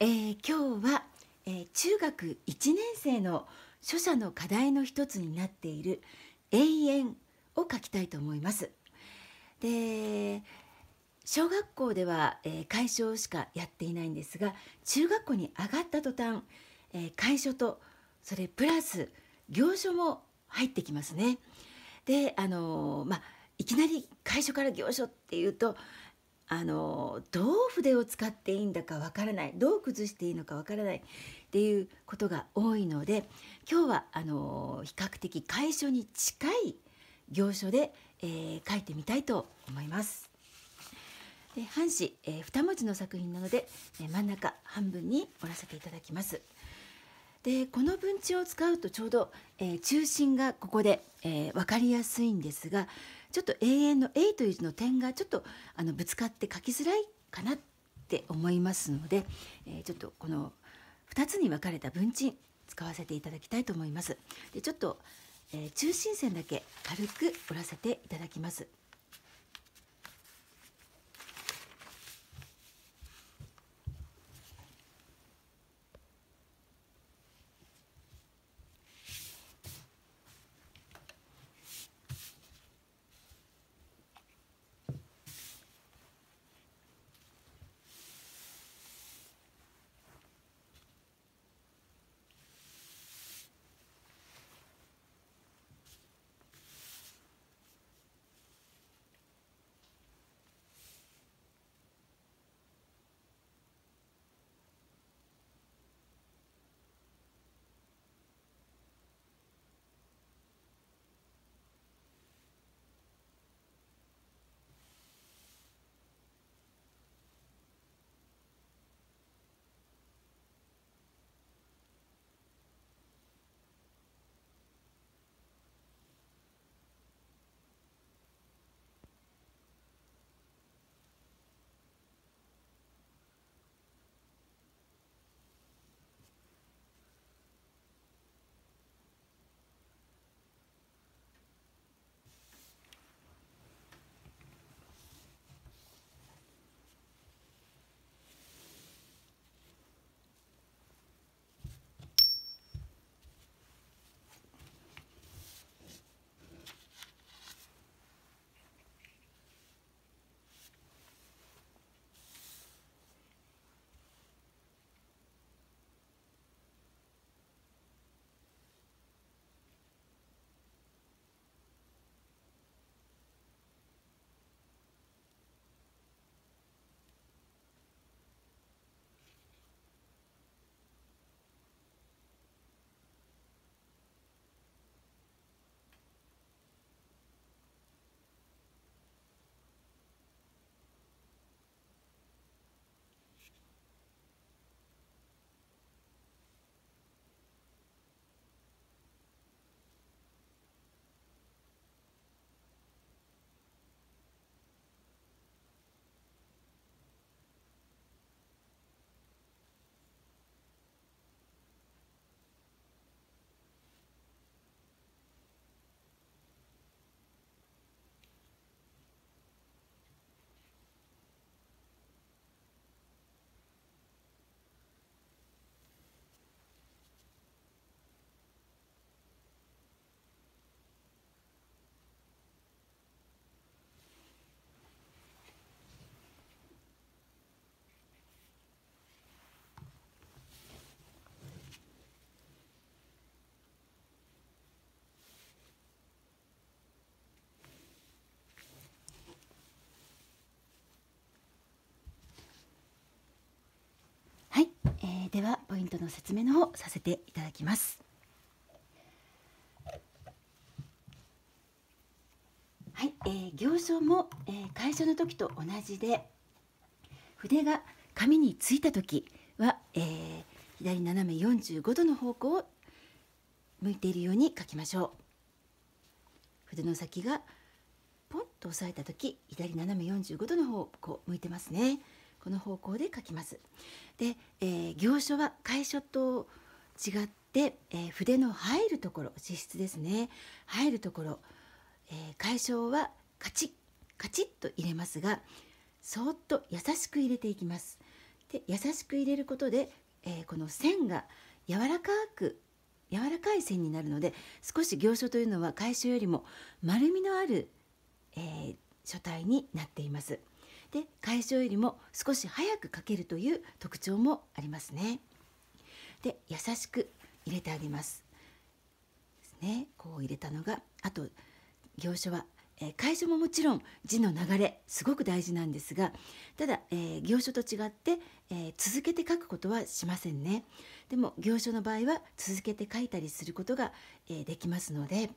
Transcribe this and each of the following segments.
えー、今日は、えー、中学1年生の著者の課題の一つになっている「永遠」を書きたいと思います。で小学校では、えー、解消しかやっていないんですが中学校に上がった途端、えー、解消とそれプラス行書も入ってきますね。であのー、まあいきなり会所から行書っていうとあのどう筆を使っていいんだかわからないどう崩していいのかわからないっていうことが多いので今日はあの比較的楷書に近い行書で、えー、書いてみたいと思います。で半紙、えー、2文字の作品なので、え真ん中半分に折らせていただきます。でこの分地を使うとちょうど、えー、中心がここで、えー、分かりやすいんですがちょっと永遠の A という字の点がちょっとあのぶつかって書きづらいかなって思いますので、えー、ちょっとこの2つに分かれた分鎮使わせていただきたいと思います。でちょっと、え中心線だけ軽く折らせていただきます。ではポイントの説明の方させていただきます。はい、えー、行書も、えー、会社の時と同じで筆が紙についた時は、えー、左斜め45度の方向を向いているように書きましょう筆の先がポンと押さえた時左斜め45度の方向向いてますねこの方向で書きます。で、えー、行書は楷書と違って、えー、筆の入るところ脂質ですね入るところ、えー、楷書はカチッカチッと入れますがそっと優しく入れていきます。で優しく入れることで、えー、この線が柔らかく柔らかい線になるので少し行書というのは楷書よりも丸みのある、えー、書体になっています。で会場よりも少し早く書けるという特徴もありますね。で優しく入れてあげます。ね、こう入れたのがあと行書は、えー、会場ももちろん字の流れすごく大事なんですがただ、えー、行書と違って、えー、続けて書くことはしませんねでも行書の場合は続けて書いたりすることが、えできますので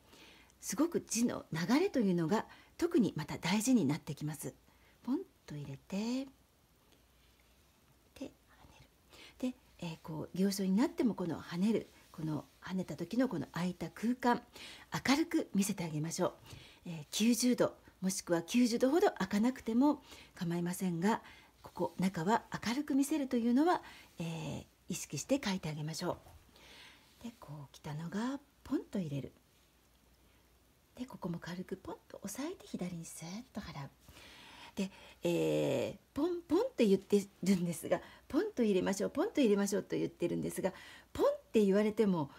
すごく字の流れというのが特にまた大事になってきます。ポンと入れてで跳ねるで、えー、こう行書になってもこの跳ねるこの跳ねた時のこの空いた空間明るく見せてあげましょう、えー、90度もしくは90度ほど開かなくても構いませんがここ中は明るく見せるというのは、えー、意識して書いてあげましょうでこう来たのがポンと入れるでここも軽くポンと押さえて左にスーッと払うで、えー、ポンポンと言ってるんですがポンと入れましょうポンと入れましょうと言ってるんですがポンって言われても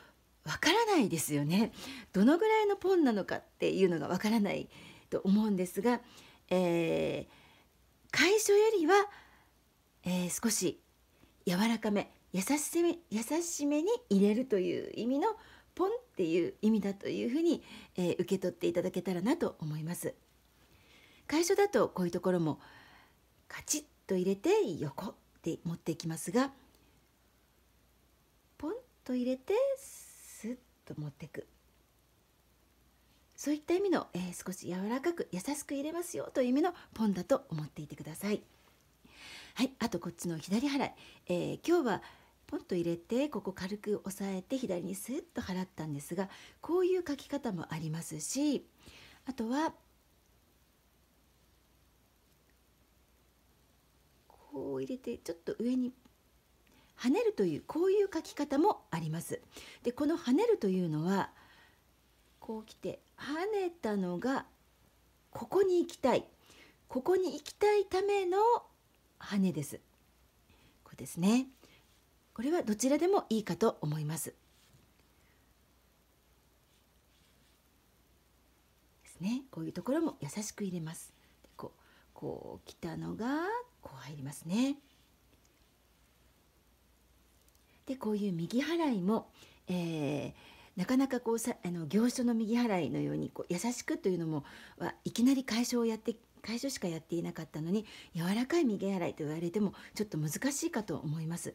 わからないですよねどのぐらいのポンなのかっていうのがわからないと思うんですが、えー、会消よりは、えー、少し柔らかめ優しめ優しめに入れるという意味のポンっていう意味だというふうに、えー、受け取っていただけたらなと思います。楷書だとこういうところもカチッと入れて横って持っていきますがポンと入れてスッと持っていくそういった意味の、えー、少し柔らかく優しく入れますよという意味のポンだと思っていてください。はい、あとこっちの左払い、えー、今日はポンと入れてここ軽く押さえて左にスッと払ったんですがこういう書き方もありますしあとはこう入れてちょっと上に跳ねるというこういう書き方もあります。でこの跳ねるというのはこう来て跳ねたのがここに行きたいここに行きたいための跳ねです。こうですね。これはどちらでもいいかと思います。ですね。こういうところも優しく入れます。こうこう来たのがこう入りますね。でこういう右払いも、えー、なかなかこうさあの行書の右払いのようにこう優しくというのもはいきなり解消をやって解消しかやっていなかったのに柔らかい右払いと言われてもちょっと難しいかと思います。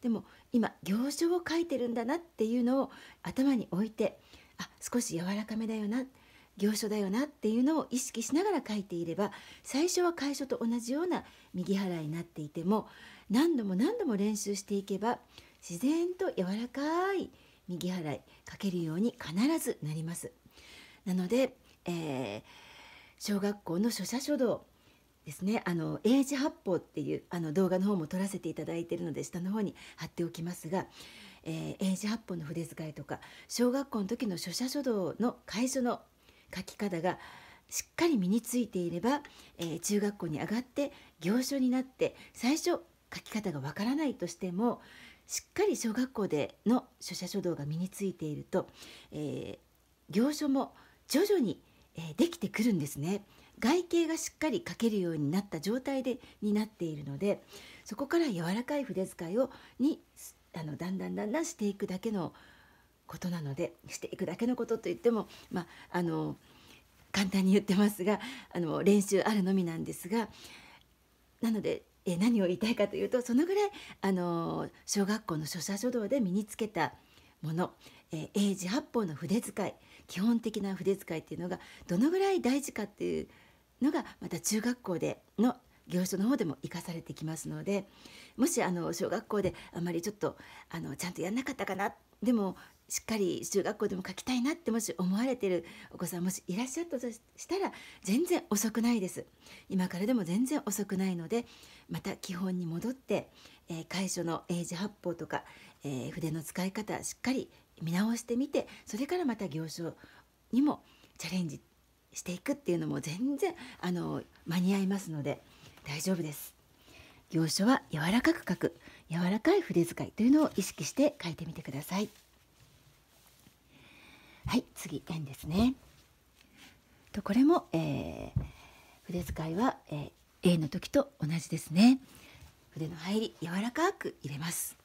でも今行書を書いてるんだなっていうのを頭に置いてあ少し柔らかめだよな行書だよなっていうのを意識しながら書いていれば最初は楷書と同じような右払いになっていても何度も何度も練習していけば自然と柔らかい右払い書けるように必ずなります。なので、えー、小学校の書写書道ですね「あの英字八方っていうあの動画の方も撮らせていただいているので下の方に貼っておきますが、えー、英字八方の筆遣いとか小学校の時の書写書道の楷書の書き方がしっかり身についていれば、えー、中学校に上がって行書になって最初書き方がわからないとしてもしっかり小学校での書写書道が身についていると、えー、行書も徐々に、えー、できてくるんですね。外形がしっかり書けるようになった状態でになっているのでそこから柔らかい筆使いをにあのだんだんだんだんしていくだけのことなのでしていくだけのことといっても、まあ、あの簡単に言ってますがあの練習あるのみなんですがなのでえ何を言いたいかというとそのぐらいあの小学校の書写書道で身につけたもの、え英字八方の筆使い基本的な筆使いっていうのがどのぐらい大事かっていうのがまた中学校での行書の方でも生かされてきますのでもしあの小学校であまりちょっとあのちゃんとやんなかったかなでもしっかり中学校でも書きたいなってもし思われてるお子さんもしいらっしゃったとしたら全然遅くないです今からでも全然遅くないのでまた基本に戻って、えー、楷書の英字発法とか、えー、筆の使い方しっかり見直してみてそれからまた行書にもチャレンジしていくっていうのも全然あの間に合いますので大丈夫です。行書は柔らかく書く柔らかい筆使いというのを意識して書いてみてください。はい次円ですねとこれも、えー、筆使いは、えー、A の時と同じですね筆の入り柔らかく入れます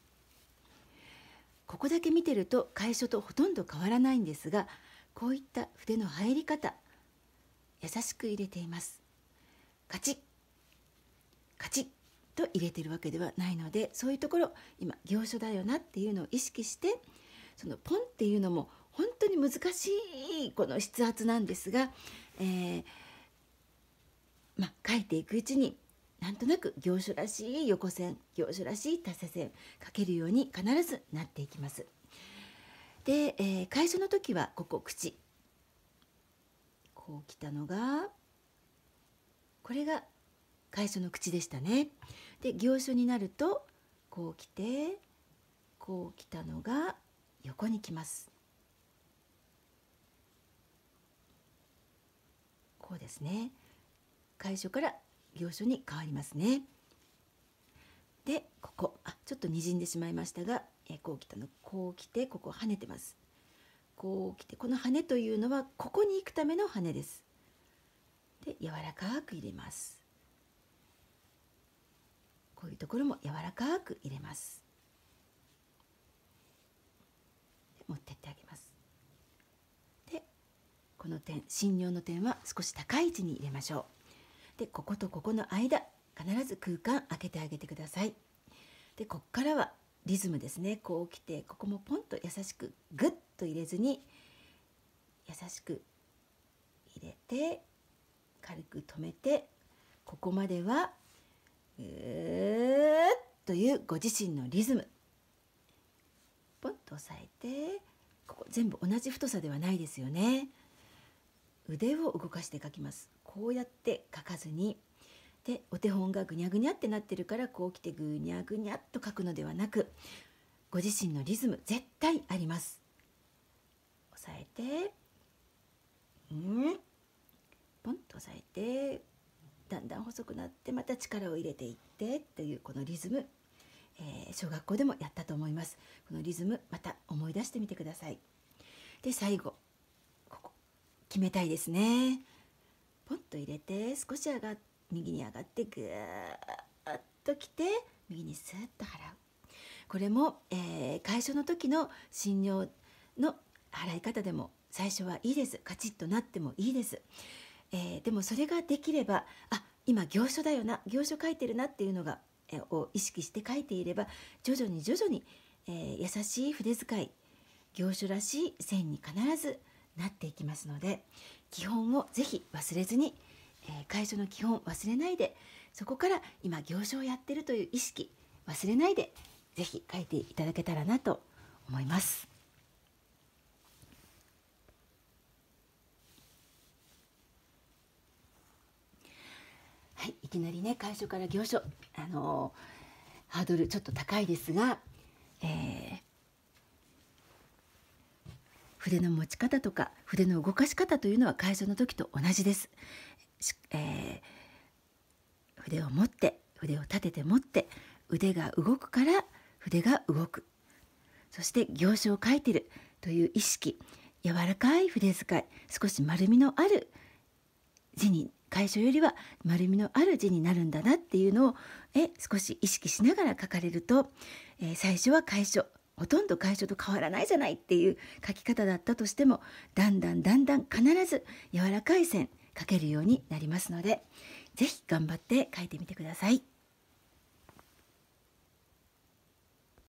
ここだけ見てると楷書とほとんど変わらないんですがこういった筆の入り方優しく入れていますカチッカチッと入れてるわけではないのでそういうところ今行書だよなっていうのを意識してそのポンっていうのも本当に難しいこの筆圧なんですが、えー、ま書いていくうちになんとなく行書らしい横線行書らしい他斜線書けるように必ずなっていきます。で、えー、楷書の時はここ口こう来たのがこれが会書の口でしたね。で行書になるとこう来てこう来たのが横に来ます。こうですね会書から業書に変わりますねでここあちょっとにじんでしまいましたが、えこう来たのこう来てここ跳ねてますこう来てこの羽というのはここに行くための羽ですで柔らかく入れますこういうところも柔らかく入れます持ってってあげますこの点心尿の点は少し高い位置に入れましょうでこことここの間必ず空間空けてあげてくださいでこっからはリズムですねこう来てここもポンと優しくグッと入れずに優しく入れて軽く止めてここまではうーというご自身のリズムポンと押さえてここ全部同じ太さではないですよね腕を動かして書きますこうやって書かずにでお手本がぐにゃぐにゃってなってるからこう来てぐにゃぐにゃっと書くのではなくご自身のリズム絶対あります押さえてうんポンと押さえてだんだん細くなってまた力を入れていってというこのリズム、えー、小学校でもやったと思いますこのリズムまた思い出してみてくださいで最後決めたいですねポンと入れて少し上がっ右に上がってぐーっときて右にスーッと払うこれも、えー、解消の時の診療の払い方でも最初はいいですカチッとなってもいいです、えー、でもそれができればあ今行書だよな行書書いてるなっていうのが、えー、を意識して書いていれば徐々に徐々に、えー、優しい筆遣い行書らしい線に必ずなっていきますので基本をぜひ忘れずに、えー、会社の基本忘れないでそこから今行商をやってるという意識忘れないでぜひ書いていただけたらなと思います。はい、いきなりね会社から業書、あのー、ハードルちょっと高いですが、えー、筆の持ち方とか筆の動かし方というのは会場の時と同じです。えー、筆を持って筆を立てて持って腕が動くから筆が動くそして行書を書いてるという意識柔らかい筆使い少し丸みのある字に会書よりは丸みのある字になるんだなっていうのをえ少し意識しながら書かれると、えー、最初は会書ほとんど会社と変わらないじゃないっていう書き方だったとしてもだんだんだんだん必ず柔らかい線書けるようになりますので是非頑張って書いてみてください。